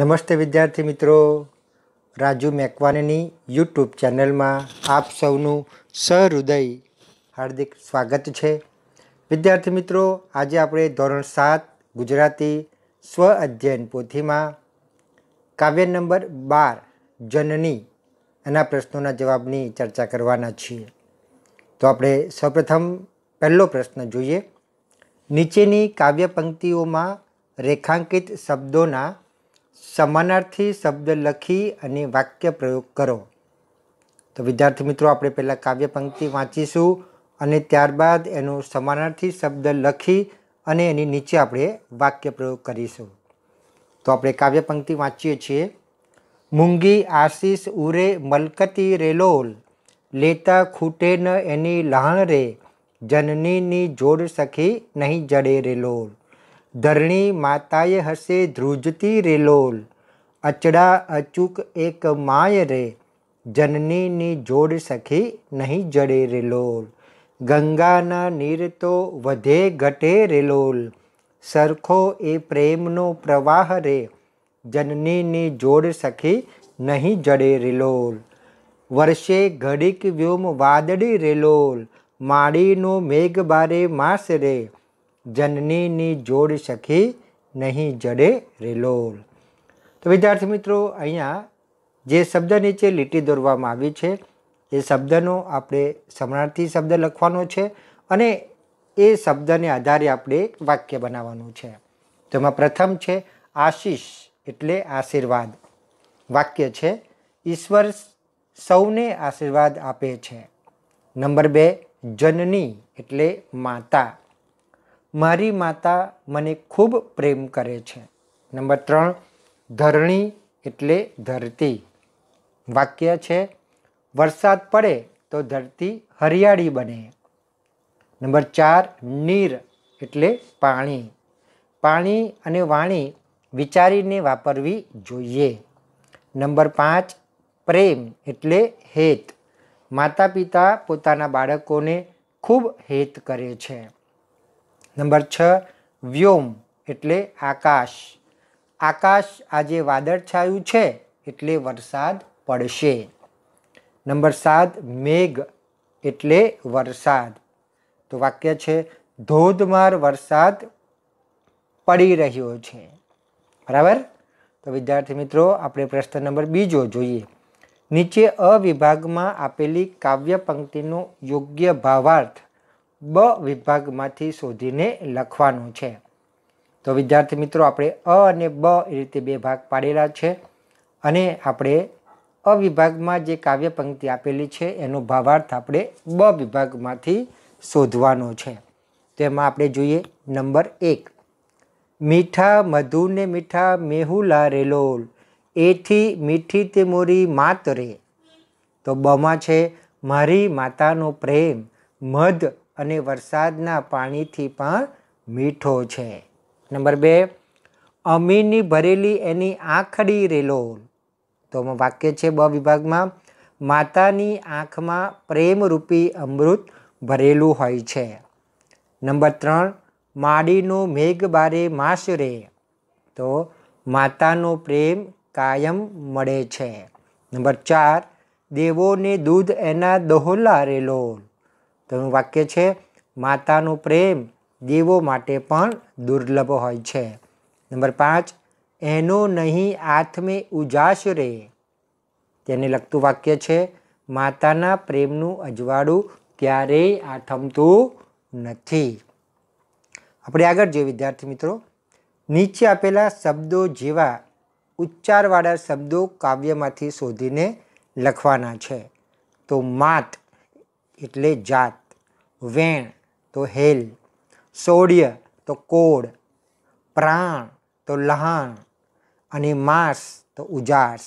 નમસ્તે વિદ્યાર્થી મિત્રો રાજુ મેકવાનીની યુટ્યુબ ચેનલમાં આપ સૌનું સહૃદય હાર્દિક સ્વાગત છે વિદ્યાર્થી મિત્રો આજે આપણે ધોરણ સાત ગુજરાતી સ્વ અધ્યયન પોથીમાં કાવ્ય નંબર બાર જનની એના પ્રશ્નોના જવાબની ચર્ચા કરવાના છીએ તો આપણે સૌપ્રથમ પહેલો પ્રશ્ન જોઈએ નીચેની કાવ્ય પંક્તિઓમાં રેખાંકિત શબ્દોના સમાનાર્થી શબ્દ લખી અને વાક્ય પ્રયોગ કરો તો વિદ્યાર્થી મિત્રો આપણે પહેલાં કાવ્ય પંક્તિ વાંચીશું અને ત્યારબાદ એનો સમાનાર્થી શબ્દ લખી અને એની નીચે આપણે વાક્ય પ્રયોગ કરીશું તો આપણે કાવ્ય પંક્તિ વાંચીએ છીએ મૂંગી આશીષ ઉરે મલકતી રેલોલ લેતા ખૂટે ન એની લહણ રે જનનીની જોડ સખી નહીં જડે રેલોલ ધરણી માતાએ હશે ધ્રુજતી રેલોલ અચડા અચૂક એક માય રે જનનીની જોડ સખી નહીં જડે રેલોલ ગંગાના નીર તો વધે ઘટે રેલોલ સરખો એ પ્રેમનો પ્રવાહ રે જનનીની જોડ સખી નહીં જડે રેલોલ વર્ષે ઘડીક વ્યોમ વાદળી રેલોલ માડીનો મેઘ બારે માસ રે જનનીની જોડ સખી નહીં જડે રેલોલ તો વિદ્યાર્થી મિત્રો અહીંયા જે શબ્દ નીચે લીટી દોરવામાં આવી છે એ શબ્દનો આપણે સમરાર્થી શબ્દ લખવાનો છે અને એ શબ્દને આધારે આપણે વાક્ય બનાવવાનું છે તો એમાં પ્રથમ છે આશીષ એટલે આશીર્વાદ વાક્ય છે ઈશ્વર સૌને આશીર્વાદ આપે છે નંબર બે જનની એટલે માતા મારી માતા મને ખૂબ પ્રેમ કરે છે નંબર ત્રણ ધરણી એટલે ધરતી વાક્ય છે વરસાદ પડે તો ધરતી હરિયાળી બને નંબર ચાર નીર એટલે પાણી પાણી અને વાણી વિચારીને વાપરવી જોઈએ નંબર પાંચ પ્રેમ એટલે હેત માતા પિતા પોતાના બાળકોને ખૂબ હેત કરે છે નંબર છ વ્યોમ એટલે આકાશ આકાશ આજે વાદળછાયું છે એટલે વરસાદ પડશે નંબર સાત મેઘ એટલે વરસાદ તો વાક્ય છે ધોધમાર વરસાદ પડી રહ્યો છે બરાબર તો વિદ્યાર્થી મિત્રો આપણે પ્રશ્ન નંબર બીજો જોઈએ નીચે અવિભાગમાં આપેલી કાવ્ય પંક્તિનો યોગ્ય ભાવાર્થ બ વિભાગમાંથી શોધીને લખવાનું છે તો વિદ્યાર્થી મિત્રો આપણે અ અને બ એ રીતે બે ભાગ પાડેલા છે અને આપણે અ વિભાગમાં જે કાવ્ય પંક્તિ આપેલી છે એનો ભાવાર્થ આપણે બ વિભાગમાંથી શોધવાનો છે તેમાં આપણે જોઈએ નંબર એક મીઠા મધુને મીઠા મેહુલા રેલોલ એથી મીઠી તે મોરી માત રે તો બમાં છે મારી માતાનો પ્રેમ મધ અને વરસાદના પાણીથી પણ મીઠો છે નંબર બે અમીની ભરેલી એની આંખડી રેલોલ તો વાક્ય છે બ વિભાગમાં માતાની આંખમાં પ્રેમરૂપી અમૃત ભરેલું હોય છે નંબર ત્રણ માડીનો મેઘ બારે માસ રે તો માતાનો પ્રેમ કાયમ મળે છે નંબર ચાર દેવોને દૂધ એના દોહલા રેલોલ તો એનું વાક્ય છે માતાનો પ્રેમ દેવો માટે પણ દુર્લભ હોય છે નંબર પાંચ એનો નહીં આથમે ઉજાશ રે તેને લગતું વાક્ય છે માતાના પ્રેમનું અજવાળું ક્યારેય આથમતું નથી આપણે આગળ જોઈએ વિદ્યાર્થી મિત્રો નીચે આપેલા શબ્દો જેવા ઉચ્ચારવાળા શબ્દો કાવ્યમાંથી શોધીને લખવાના છે તો માત એટલે જાત વેણ તો હેલ સોડ્ય તો કોડ પ્રાણ તો લહાણ અને માસ તો ઉજાસ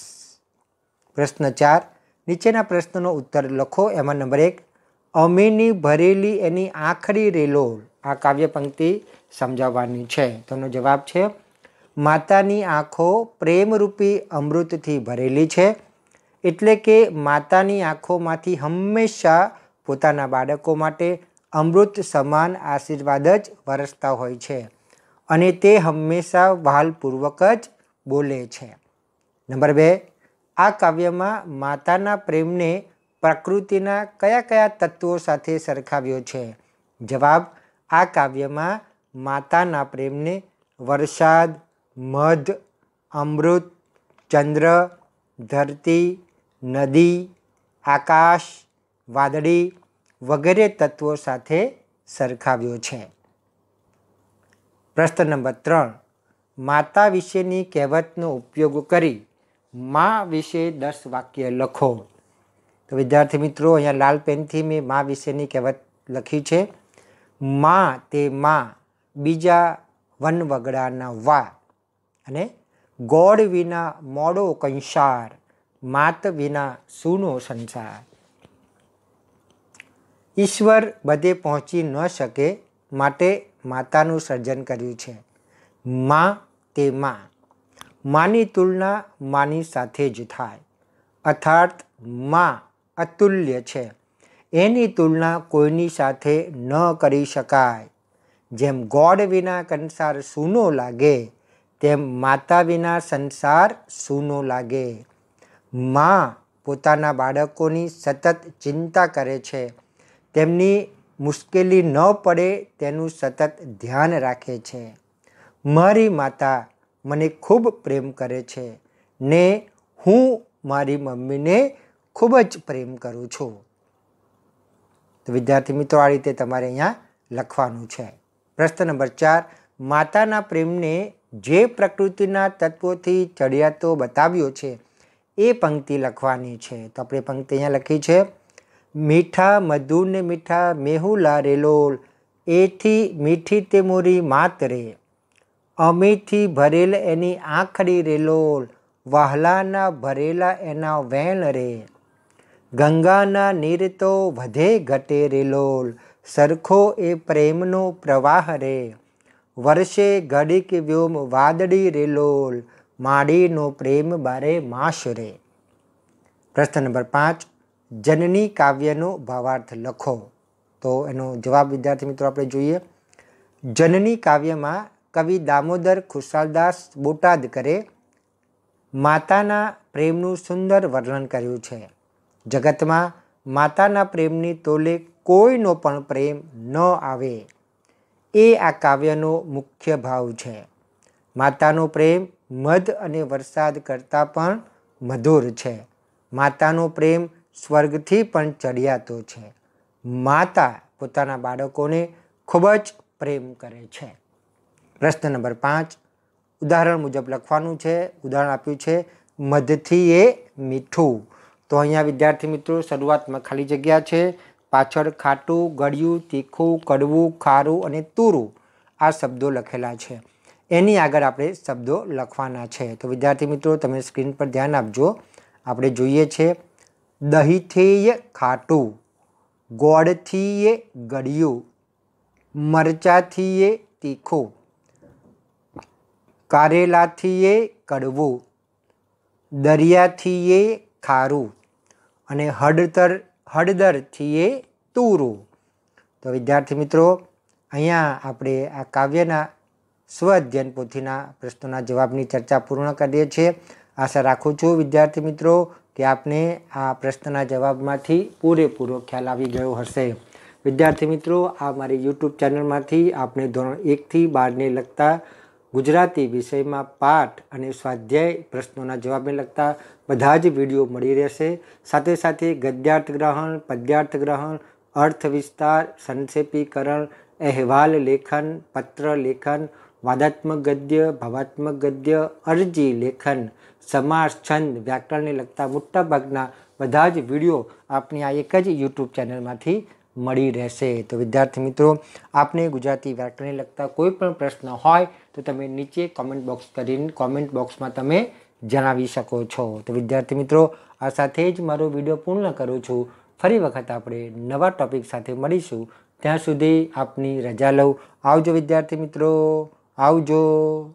પ્રશ્ન ચાર નીચેના પ્રશ્નનો ઉત્તર લખો એમાં નંબર એક અમીની ભરેલી એની આખરી રેલોલ આ કાવ્ય પંક્તિ સમજાવવાની છે તેનો જવાબ છે માતાની આંખો પ્રેમરૂપી અમૃતથી ભરેલી છે એટલે કે માતાની આંખોમાંથી હંમેશા પોતાના બાળકો માટે અમૃત સમાન આશીર્વાદ જ વરસતા હોય છે અને તે હંમેશા વહાલપૂર્વક જ બોલે છે નંબર બે આ કાવ્યમાં માતાના પ્રેમને પ્રકૃતિના કયા કયા તત્વો સાથે સરખાવ્યો છે જવાબ આ કાવ્યમાં માતાના પ્રેમને વરસાદ મધ અમૃત ચંદ્ર ધરતી નદી આકાશ વાદળી વગેરે તત્વો સાથે સરખાવ્યો છે પ્રશ્ન નંબર ત્રણ માતા વિશેની કહેવતનો ઉપયોગ કરી મા વિશે દસ વાક્ય લખો તો વિદ્યાર્થી મિત્રો અહીંયા લાલ પેનથી મેં મા વિશેની કહેવત લખી છે મા તે મા બીજા વન વગડાના વા અને ગોળ વિના મોડો કંસાર માત વિના સૂનો સંસાર ઈશ્વર બધે પહોંચી ન શકે માટે માતાનું સર્જન કર્યું છે માં તે માં માની તુલના માની સાથે જ થાય અર્થાર્થ માં અતુલ્ય છે એની તુલના કોઈની સાથે ન કરી શકાય જેમ ગોડ વિના કંસાર સૂનો લાગે તેમ માતા વિના સંસાર સૂનો લાગે માં પોતાના બાળકોની સતત ચિંતા કરે છે તેમની મુશ્કેલી ન પડે તેનું સતત ધ્યાન રાખે છે મારી માતા મને ખૂબ પ્રેમ કરે છે ને હું મારી મમ્મીને ખૂબ જ પ્રેમ કરું છું તો વિદ્યાર્થી મિત્રો આ રીતે તમારે અહીંયા લખવાનું છે પ્રશ્ન નંબર ચાર માતાના પ્રેમને જે પ્રકૃતિના તત્વોથી ચડિયાતો બતાવ્યો છે એ પંક્તિ લખવાની છે તો આપણે પંક્તિ અહીંયા લખી છે મીઠા મધુને મીઠા મેહુ લારેલોલ એથી મીઠી તે મોરી માત રે અમીથી ભરેલ એની આંખડી રેલોલ વહલાના ભરેલા એના વેણ રે ગંગાના નીર તો વધે ઘટે રેલોલ સરખો એ પ્રેમનો પ્રવાહ રે વર્ષે ઘડીક વ્યોમ વાદળી રેલોલ માડીનો પ્રેમ બારે માશ રે પ્રશ્ન નંબર પાંચ જનની કાવ્યનો ભાવાર્થ લખો તો એનો જવાબ વિદ્યાર્થી મિત્રો આપણે જોઈએ જનની કાવ્યમાં કવિ દામોદર ખુશાલદાસ બોટાદ કરે માતાના પ્રેમનું સુંદર વર્ણન કર્યું છે જગતમાં માતાના પ્રેમની તોલે કોઈનો પણ પ્રેમ ન આવે એ આ કાવ્યનો મુખ્ય ભાવ છે માતાનો પ્રેમ મધ અને વરસાદ કરતાં પણ મધુર છે માતાનો પ્રેમ સ્વર્ગથી પણ ચડિયાતો છે માતા પોતાના બાળકોને ખૂબ જ પ્રેમ કરે છે પ્રશ્ન નંબર પાંચ ઉદાહરણ મુજબ લખવાનું છે ઉદાહરણ આપ્યું છે મધથી એ મીઠું તો અહીંયા વિદ્યાર્થી મિત્રો શરૂઆતમાં ખાલી જગ્યા છે પાછળ ખાટું ગળ્યું તીખું કડવું ખારું અને તુરું આ શબ્દો લખેલા છે એની આગળ આપણે શબ્દો લખવાના છે તો વિદ્યાર્થી મિત્રો તમે સ્ક્રીન પર ધ્યાન આપજો આપણે જોઈએ છે દહીંથીય ખાટું ગોળથીય ગળ્યું મરચાંથીય તીખું કારેલાથીય કડવું દરિયાથીએ ખારું અને હળદર હળદરથીએ તૂરું તો વિદ્યાર્થી મિત્રો અહીંયા આપણે આ કાવ્યના સ્વ પોથીના પ્રશ્નોના જવાબની ચર્ચા પૂર્ણ કરીએ છીએ આશા રાખું છું વિદ્યાર્થી મિત્રો કે આપને આ પ્રશ્નના જવાબમાંથી પૂરેપૂરો ખ્યાલ આવી ગયો હશે વિદ્યાર્થી મિત્રો આ મારી યુટ્યુબ ચેનલમાંથી આપણે ધોરણ એકથી બારને લગતા ગુજરાતી વિષયમાં પાઠ અને સ્વાધ્યાય પ્રશ્નોના જવાબને લગતા બધા જ વિડીયો મળી રહેશે સાથે સાથે ગદ્યાર્થ ગ્રહણ પદ્યાર્થ ગ્રહણ અર્થ વિસ્તાર સંક્ષેપીકરણ અહેવાલ લેખન પત્ર લેખન વાદાત્મક ગદ્ય ભાવાત્મક ગદ્ય અરજી લેખન સમાસ છંદ વ્યાકરણને લગતા મોટાભાગના બધા જ વિડીયો આપની આ એક જ યુટ્યુબ ચેનલમાંથી મળી રહેશે તો વિદ્યાર્થી મિત્રો આપને ગુજરાતી વ્યાકરણને લગતા કોઈ પણ પ્રશ્ન હોય તો તમે નીચે કોમેન્ટ બોક્સ કરીને કોમેન્ટ બોક્સમાં તમે જણાવી શકો છો તો વિદ્યાર્થી મિત્રો આ સાથે જ મારો વિડીયો પૂર્ણ કરું છું ફરી વખત આપણે નવા ટોપિક સાથે મળીશું ત્યાં સુધી આપની રજા લઉં આવજો વિદ્યાર્થી મિત્રો 澳洲。